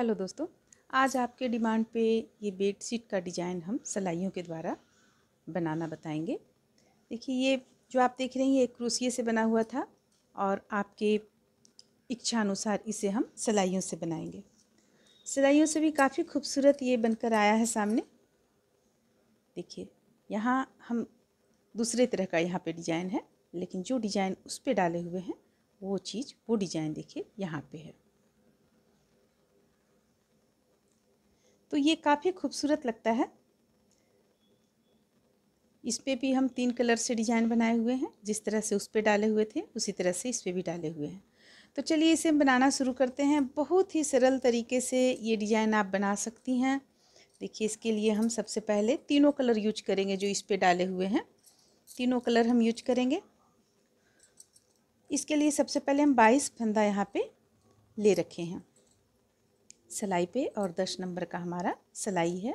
hello दोस्तों आज आपके डिमांड पे ये बेड शीट का डिज़ाइन हम सलाइयों के द्वारा बनाना बताएंगे देखिए ये जो आप देख रहे हैं ये क्रूसिए से बना हुआ था और आपके इच्छा अनुसार इसे हम सलाइयों से बनाएंगे सलाइयों से भी काफ़ी खूबसूरत ये बनकर आया है सामने देखिए यहाँ हम दूसरे तरह का यहाँ पर डिज़ाइन है लेकिन जो डिज़ाइन उस पर डाले हुए हैं वो चीज़ वो डिज़ाइन देखिए यहाँ पर है तो ये काफ़ी खूबसूरत लगता है इस पर भी हम तीन कलर से डिजाइन बनाए हुए हैं जिस तरह से उस पर डाले हुए थे उसी तरह से इस पर भी डाले हुए हैं तो चलिए इसे बनाना शुरू करते हैं बहुत ही सरल तरीके से ये डिज़ाइन आप बना सकती हैं देखिए इसके लिए हम सबसे पहले तीनों कलर यूज करेंगे जो इस पर डाले हुए हैं तीनों कलर हम यूज करेंगे इसके लिए सबसे पहले हम बाईस फंदा यहाँ पे ले रखे हैं सिलाई पे और दस नंबर का हमारा सिलाई है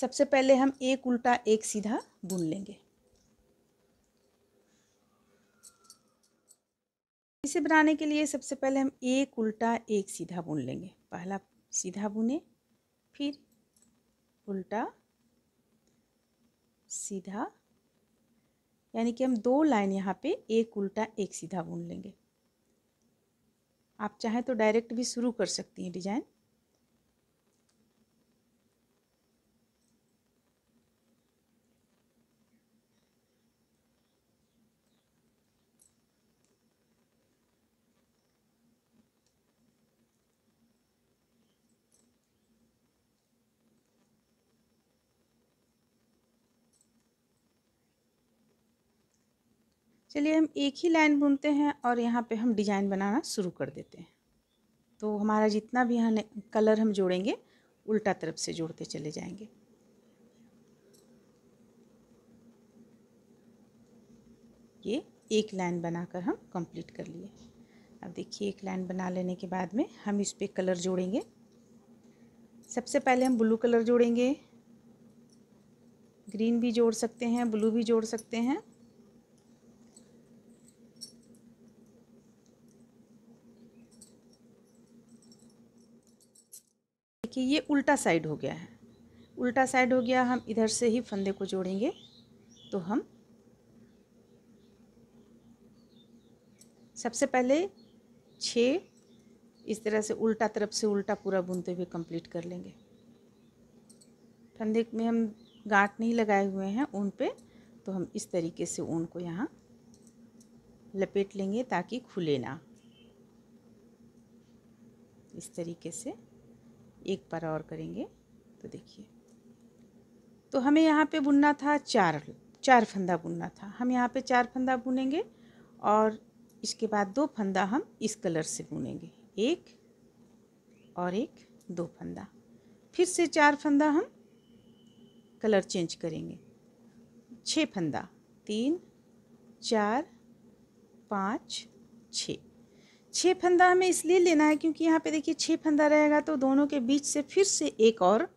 सबसे पहले हम एक उल्टा एक सीधा बुन लेंगे इसे बनाने के लिए सबसे पहले हम एक उल्टा एक सीधा बुन लेंगे पहला सीधा बुने फिर उल्टा सीधा यानी कि हम दो लाइन यहाँ पे एक उल्टा एक सीधा बुन लेंगे आप चाहें तो डायरेक्ट भी शुरू कर सकती हैं डिज़ाइन चलिए हम एक ही लाइन बुनते हैं और यहाँ पे हम डिज़ाइन बनाना शुरू कर देते हैं तो हमारा जितना भी हम कलर हम जोड़ेंगे उल्टा तरफ से जोड़ते चले जाएंगे ये एक लाइन बनाकर हम कंप्लीट कर लिए अब देखिए एक लाइन बना लेने के बाद में हम इस पर कलर जोड़ेंगे सबसे पहले हम ब्लू कलर जोड़ेंगे ग्रीन भी जोड़ सकते हैं ब्लू भी जोड़ सकते हैं देखिए ये उल्टा साइड हो गया है उल्टा साइड हो गया हम इधर से ही फंदे को जोड़ेंगे तो हम सबसे पहले छः इस तरह से उल्टा तरफ से उल्टा पूरा बुनते हुए कंप्लीट कर लेंगे फंदे में हम गांठ नहीं लगाए हुए हैं ऊन पे तो हम इस तरीके से ऊन को यहाँ लपेट लेंगे ताकि खुले ना इस तरीके से एक बार और करेंगे तो देखिए तो हमें यहाँ पे बुनना था चार चार फंदा बुनना था हम यहाँ पे चार फंदा बुनेंगे और इसके बाद दो फंदा हम इस कलर से बुनेंगे एक और एक दो फंदा फिर से चार फंदा हम कलर चेंज करेंगे छः फंदा तीन चार पाँच छः छः फंदा हमें इसलिए लेना है क्योंकि यहाँ पे देखिए छः फंदा रहेगा तो दोनों के बीच से फिर से एक और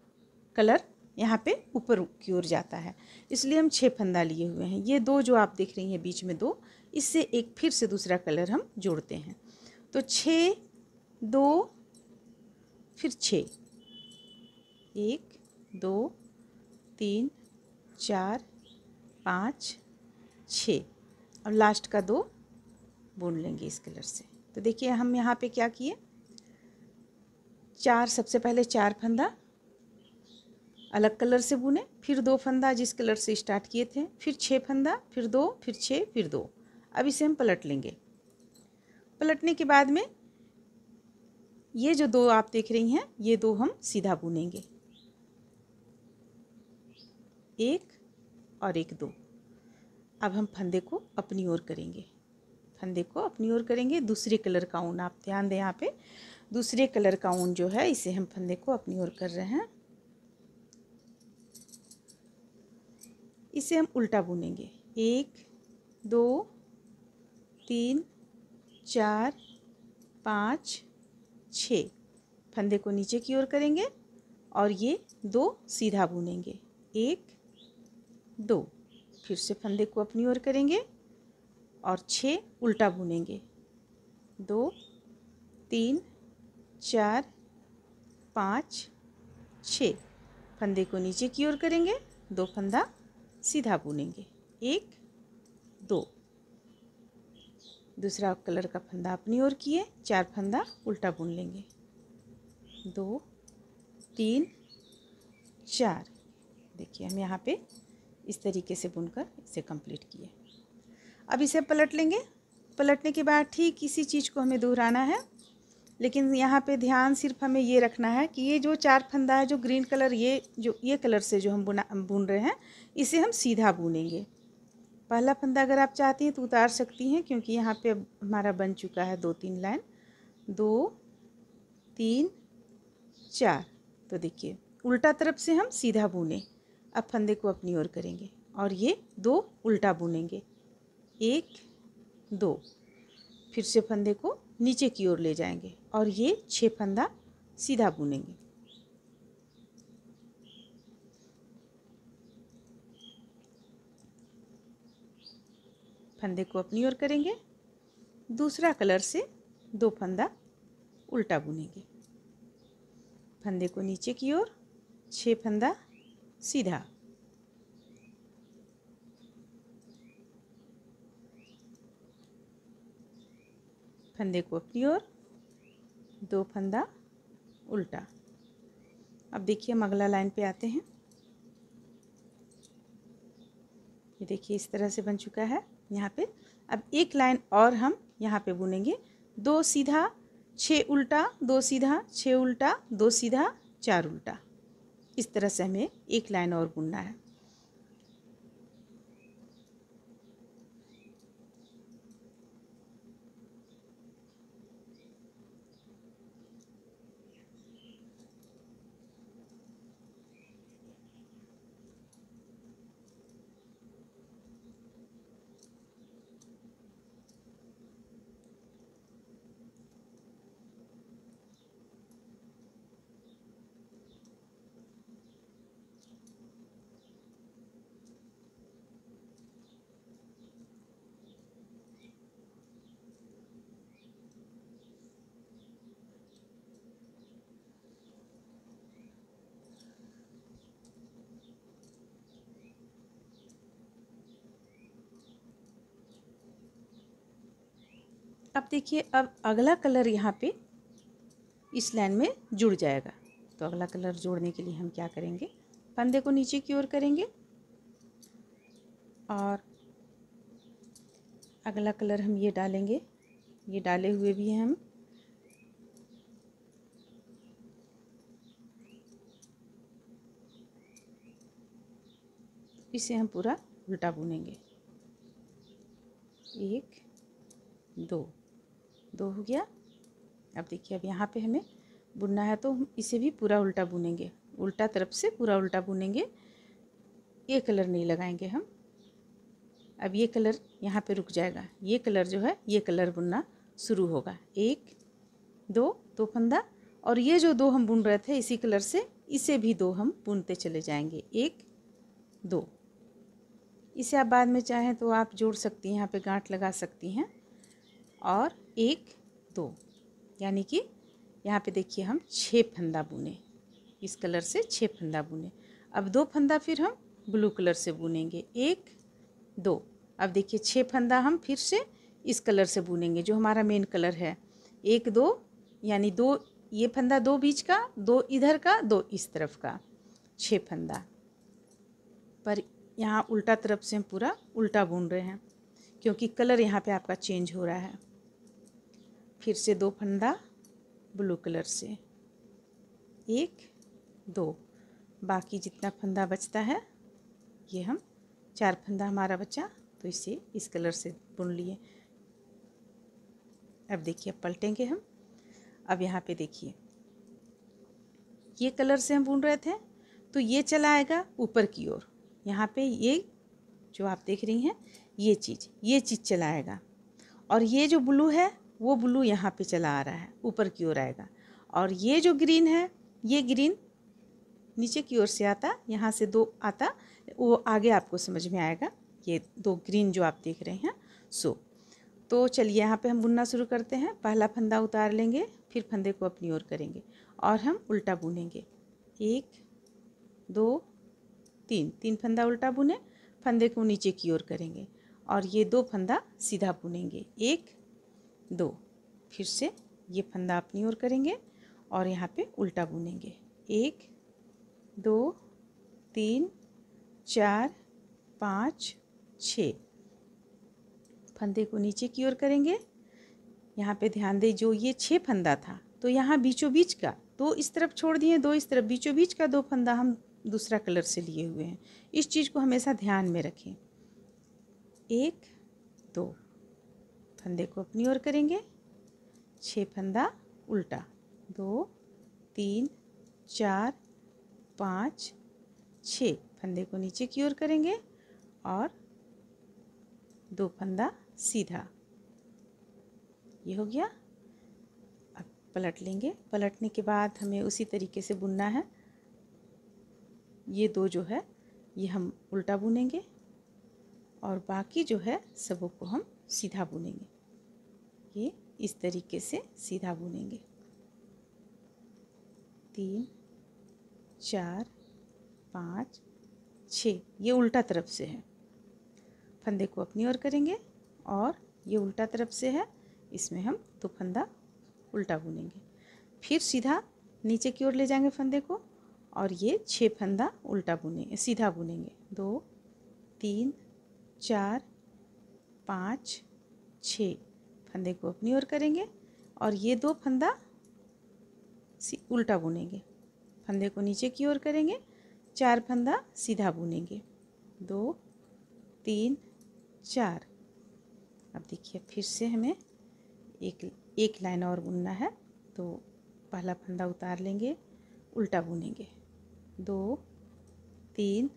कलर यहाँ पे ऊपर की ओर जाता है इसलिए हम छः फंदा लिए हुए हैं ये दो जो आप देख रही हैं बीच में दो इससे एक फिर से दूसरा कलर हम जोड़ते हैं तो छः दो फिर छः एक दो तीन चार पाँच छः और लास्ट का दो बुन लेंगे इस कलर से तो देखिए हम यहाँ पे क्या किए चार सबसे पहले चार फंदा अलग कलर से बुने फिर दो फंदा जिस कलर से स्टार्ट किए थे फिर छः फंदा फिर दो फिर छः फिर दो अब इसे हम पलट लेंगे पलटने के बाद में ये जो दो आप देख रही हैं ये दो हम सीधा बुनेंगे एक और एक दो अब हम फंदे को अपनी ओर करेंगे फंदे को अपनी ओर करेंगे दूसरे कलर का ऊन आप ध्यान दें यहाँ पे दूसरे कलर का ऊन जो है इसे हम फंदे को अपनी ओर कर रहे हैं इसे हम उल्टा बुनेंगे एक दो तीन चार पाँच छ फंदे को नीचे की ओर करेंगे और ये दो सीधा बुनेंगे एक दो फिर से फंदे को अपनी ओर करेंगे और छः उल्टा बुनेंगे दो तीन चार पाँच छ फंदे को नीचे की ओर करेंगे दो फंदा सीधा बुनेंगे एक दो दूसरा कलर का फंदा अपनी ओर किए चार फंदा उल्टा बुन लेंगे दो तीन चार देखिए हम यहाँ पे इस तरीके से बुनकर इसे कंप्लीट किए अब इसे पलट लेंगे पलटने के बाद ठीक इसी चीज़ को हमें दोहराना है लेकिन यहाँ पे ध्यान सिर्फ हमें ये रखना है कि ये जो चार फंदा है जो ग्रीन कलर ये जो ये कलर से जो हम बुना बुन रहे हैं इसे हम सीधा बुनेंगे पहला फंदा अगर आप चाहती हैं तो उतार सकती हैं क्योंकि यहाँ पे हमारा बन चुका है दो तीन लाइन दो तीन चार तो देखिए उल्टा तरफ से हम सीधा बुने अब फंदे को अपनी ओर करेंगे और ये दो उल्टा बुनेंगे एक दो फिर से फंदे को नीचे की ओर ले जाएंगे और ये छः फंदा सीधा बुनेंगे फंदे को अपनी ओर करेंगे दूसरा कलर से दो फंदा उल्टा बुनेंगे फंदे को नीचे की ओर छह फंदा सीधा फंदे को अपनी ओर दो फंदा उल्टा अब देखिए हम अगला लाइन पे आते हैं ये देखिए इस तरह से बन चुका है यहाँ पे अब एक लाइन और हम यहाँ पे बुनेंगे दो सीधा छः उल्टा दो सीधा छः उल्टा दो सीधा चार उल्टा इस तरह से हमें एक लाइन और बुनना है अब देखिए अब अगला कलर यहाँ पे इस लाइन में जुड़ जाएगा तो अगला कलर जोड़ने के लिए हम क्या करेंगे फंदे को नीचे की ओर करेंगे और अगला कलर हम ये डालेंगे ये डाले हुए भी हैं हम इसे हम पूरा उल्टा बुनेंगे एक दो दो हो गया अब देखिए अब यहाँ पे हमें बुनना है तो हम इसे भी पूरा उल्टा बुनेंगे उल्टा तरफ से पूरा उल्टा बुनेंगे ये कलर नहीं लगाएंगे हम अब ये कलर यहाँ पे रुक जाएगा ये कलर जो है ये कलर बुनना शुरू होगा एक दो दो फंदा और ये जो दो हम बुन रहे थे इसी कलर से इसे भी दो हम बुनते चले जाएंगे एक दो इसे आप बाद में चाहें तो आप जोड़ सकती हैं यहाँ पे गांठ लगा सकती हैं और एक दो यानी कि यहाँ पे देखिए हम छः फंदा बुने इस कलर से छः फंदा बुने अब दो फंदा फिर हम ब्लू कलर से बुनेंगे एक दो अब देखिए छः फंदा हम फिर से इस कलर से बुनेंगे जो हमारा मेन कलर है एक दो यानी दो ये फंदा दो बीच का दो इधर का दो इस तरफ का छः फंदा पर यहाँ उल्टा तरफ से हम पूरा उल्टा बुन रहे हैं क्योंकि कलर यहाँ पे आपका चेंज हो रहा है फिर से दो फंदा ब्लू कलर से एक दो बाकी जितना फंदा बचता है ये हम चार फंदा हमारा बचा तो इसे इस कलर से बुन लिए अब देखिए अब पलटेंगे हम अब यहाँ पे देखिए ये कलर से हम बुन रहे थे तो ये चला आएगा ऊपर की ओर यहाँ पे ये जो आप देख रही हैं ये चीज़ ये चीज़ चलाएगा और ये जो ब्लू है वो ब्लू यहाँ पे चला आ रहा है ऊपर की ओर आएगा और ये जो ग्रीन है ये ग्रीन नीचे की ओर से आता यहाँ से दो आता वो आगे आपको समझ में आएगा ये दो ग्रीन जो आप देख रहे हैं सो तो चलिए यहाँ पे हम बुनना शुरू करते हैं पहला फंदा उतार लेंगे फिर फंदे को अपनी ओर करेंगे और हम उल्टा बुनेंगे एक दो तीन तीन फंदा उल्टा बुने फंदे को नीचे की ओर करेंगे और ये दो फंदा सीधा बुनेंगे एक दो फिर से ये फंदा अपनी ओर करेंगे और यहाँ पे उल्टा बुनेंगे एक दो तीन चार पाँच छ फंदे को नीचे की ओर करेंगे यहाँ पे ध्यान दें जो ये छः फंदा था तो यहाँ बीचों बीच का दो इस तरफ छोड़ दिए दो इस तरफ बीचों बीच का दो फंदा हम दूसरा कलर से लिए हुए हैं इस चीज़ को हमेशा ध्यान में रखें एक दो फंदे को अपनी ओर करेंगे छः फंदा उल्टा दो तीन चार पाँच छः फंदे को नीचे की ओर करेंगे और दो फंदा सीधा ये हो गया अब पलट लेंगे पलटने के बाद हमें उसी तरीके से बुनना है ये दो जो है ये हम उल्टा बुनेंगे और बाकी जो है सबों को हम सीधा बुनेंगे ये इस तरीके से सीधा बुनेंगे तीन चार पाँच छः ये उल्टा तरफ से है फंदे को अपनी ओर करेंगे और ये उल्टा तरफ से है इसमें हम दो तो फंदा उल्टा बुनेंगे फिर सीधा नीचे की ओर ले जाएंगे फंदे को और ये छः फंदा उल्टा बुनेंगे सीधा बुनेंगे दो तीन चार पाँच छः फंदे को अपनी ओर करेंगे और ये दो फंदा उल्टा बुनेंगे फंदे को नीचे की ओर करेंगे चार फंदा सीधा बुनेंगे दो तीन चार अब देखिए फिर से हमें एक एक लाइन और बुनना है तो पहला फंदा उतार लेंगे उल्टा बुनेंगे दो तीन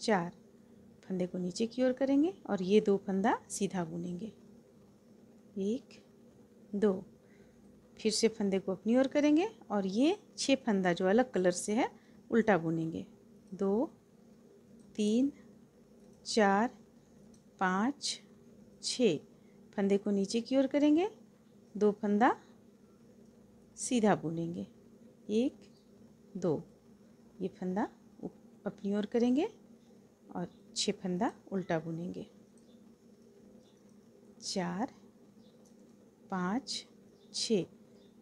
चार फंदे को नीचे की ओर करेंगे और ये दो फंदा सीधा बुनेंगे एक दो फिर से फंदे को अपनी ओर करेंगे और ये छः फंदा जो अलग कलर से है उल्टा बुनेंगे दो तीन चार पाँच छ फंदे को नीचे की ओर करेंगे दो फंदा सीधा बुनेंगे एक दो ये फंदा अपनी ओर करेंगे और छः फंदा उल्टा बुनेंगे चार पाँच छः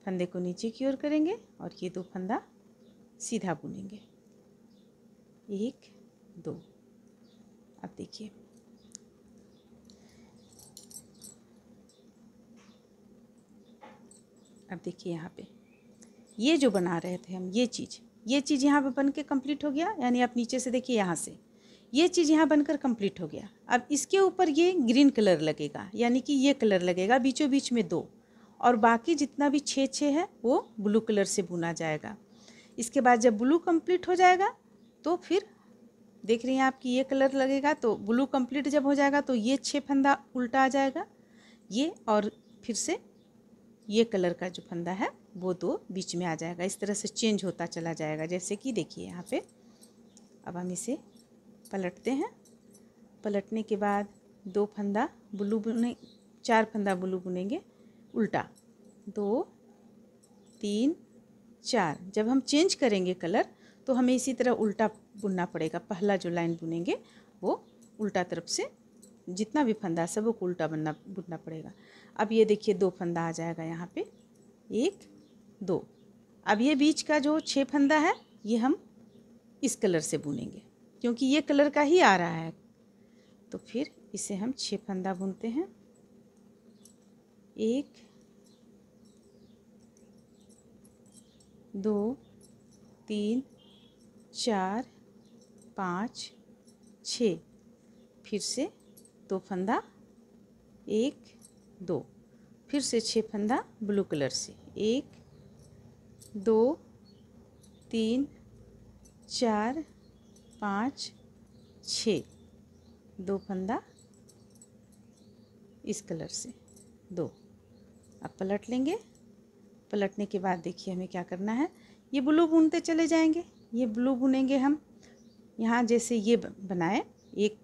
फंदे को नीचे की ओर करेंगे और ये दो फंदा सीधा बुनेंगे एक दो अब देखिए अब देखिए यहाँ पे ये जो बना रहे थे हम ये चीज़ ये चीज़ यहाँ पे बन के कंप्लीट हो गया यानी आप नीचे से देखिए यहाँ से ये चीज़ यहाँ बनकर कंप्लीट हो गया अब इसके ऊपर ये ग्रीन कलर लगेगा यानी कि ये कलर लगेगा बीचों बीच में दो और बाकी जितना भी छः छः है वो ब्लू कलर से बुना जाएगा इसके बाद जब ब्लू कंप्लीट हो जाएगा तो फिर देख रही हैं आपकी ये कलर लगेगा तो ब्लू कंप्लीट जब हो जाएगा तो ये छः फंदा उल्टा आ जाएगा ये और फिर से ये कलर का जो फंदा है वो दो बीच में आ जाएगा इस तरह से चेंज होता चला जाएगा जैसे कि देखिए यहाँ पे अब हम इसे पलटते हैं पलटने के बाद दो फंदा ब्लू बुने चार फंदा ब्लू बुनेंगे उल्टा दो तीन चार जब हम चेंज करेंगे कलर तो हमें इसी तरह उल्टा बुनना पड़ेगा पहला जो लाइन बुनेंगे वो उल्टा तरफ से जितना भी फंदा है को उल्टा बनना बुनना पड़ेगा अब ये देखिए दो फंदा आ जाएगा यहाँ पे एक दो अब ये बीच का जो छः फंदा है ये हम इस कलर से बुनेंगे क्योंकि ये कलर का ही आ रहा है तो फिर इसे हम छः फंदा बुनते हैं एक दो तीन चार पाँच छ फिर से दो फंदा एक दो फिर से छः फंदा ब्लू कलर से एक दो तीन चार पाँच छ दो फंदा इस कलर से दो अब पलट लेंगे पलटने के बाद देखिए हमें क्या करना है ये ब्लू बुनते चले जाएंगे ये ब्लू बुनेंगे हम यहाँ जैसे ये बनाए एक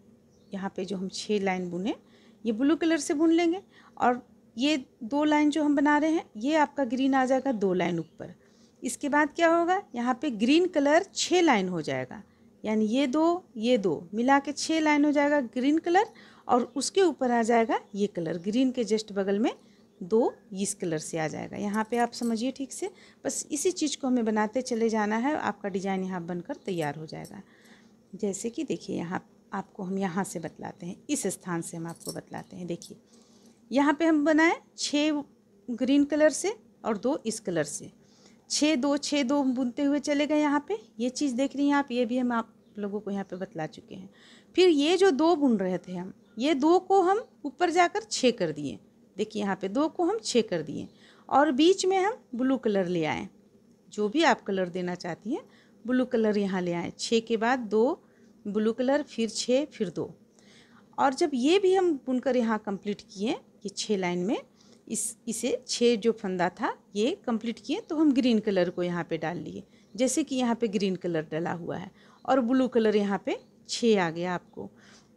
यहाँ पे जो हम छः लाइन बुने ये ब्लू कलर से बुन लेंगे और ये दो लाइन जो हम बना रहे हैं ये आपका ग्रीन आ जाएगा दो लाइन ऊपर इसके बाद क्या होगा यहाँ पे ग्रीन कलर छः लाइन हो जाएगा यानी ये दो ये दो मिला के छः लाइन हो जाएगा ग्रीन कलर और उसके ऊपर आ जाएगा ये कलर ग्रीन के जस्ट बगल में दो इस कलर से आ जाएगा यहाँ पे आप समझिए ठीक से बस इसी चीज़ को हमें बनाते चले जाना है आपका डिज़ाइन यहाँ बनकर तैयार हो जाएगा जैसे कि देखिए यहाँ आपको हम यहाँ से बतलाते हैं इस स्थान से हम आपको बतलाते हैं देखिए यहाँ पे हम बनाए छः ग्रीन कलर से और दो इस कलर से छः दो छः दो बुनते हुए चले गए यहाँ पे ये चीज़ देख रही हैं आप ये भी हम आप लोगों को यहाँ पे बतला चुके हैं फिर ये जो दो बुन रहे थे हम ये दो को हम ऊपर जाकर छः कर दिए देखिए यहाँ पे दो को हम छः कर दिए और बीच में हम ब्लू कलर ले आए जो भी आप कलर देना चाहती हैं ब्लू कलर यहाँ ले आए छः के बाद दो ब्लू कलर फिर छः फिर दो और जब ये भी हम बुनकर यहाँ कंप्लीट किए ये छः लाइन में इस इसे छः जो फंदा था ये कंप्लीट किए तो हम ग्रीन कलर को यहाँ पे डाल लिए जैसे कि यहाँ पे ग्रीन कलर डला हुआ है और ब्लू कलर यहाँ पे छः आ गया आपको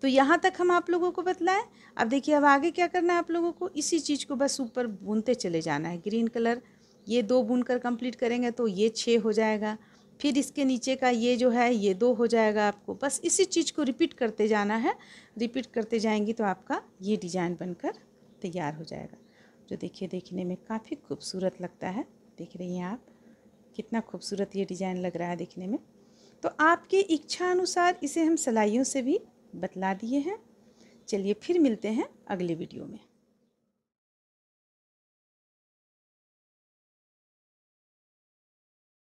तो यहाँ तक हम आप लोगों को बतलाएं अब देखिए अब आगे क्या करना है आप लोगों को इसी चीज़ को बस ऊपर बुनते चले जाना है ग्रीन कलर ये दो बुन कर कम्प्लीट करेंगे तो ये छः हो जाएगा फिर इसके नीचे का ये जो है ये दो हो जाएगा आपको बस इसी चीज़ को रिपीट करते जाना है रिपीट करते जाएंगी तो आपका ये डिज़ाइन बनकर तैयार हो जाएगा जो देखिए देखने में काफ़ी खूबसूरत लगता है देख रही हैं आप कितना खूबसूरत ये डिज़ाइन लग रहा है देखने में तो आपकी इच्छा अनुसार इसे हम सिलाइयों से भी बतला दिए हैं चलिए फिर मिलते हैं अगले वीडियो में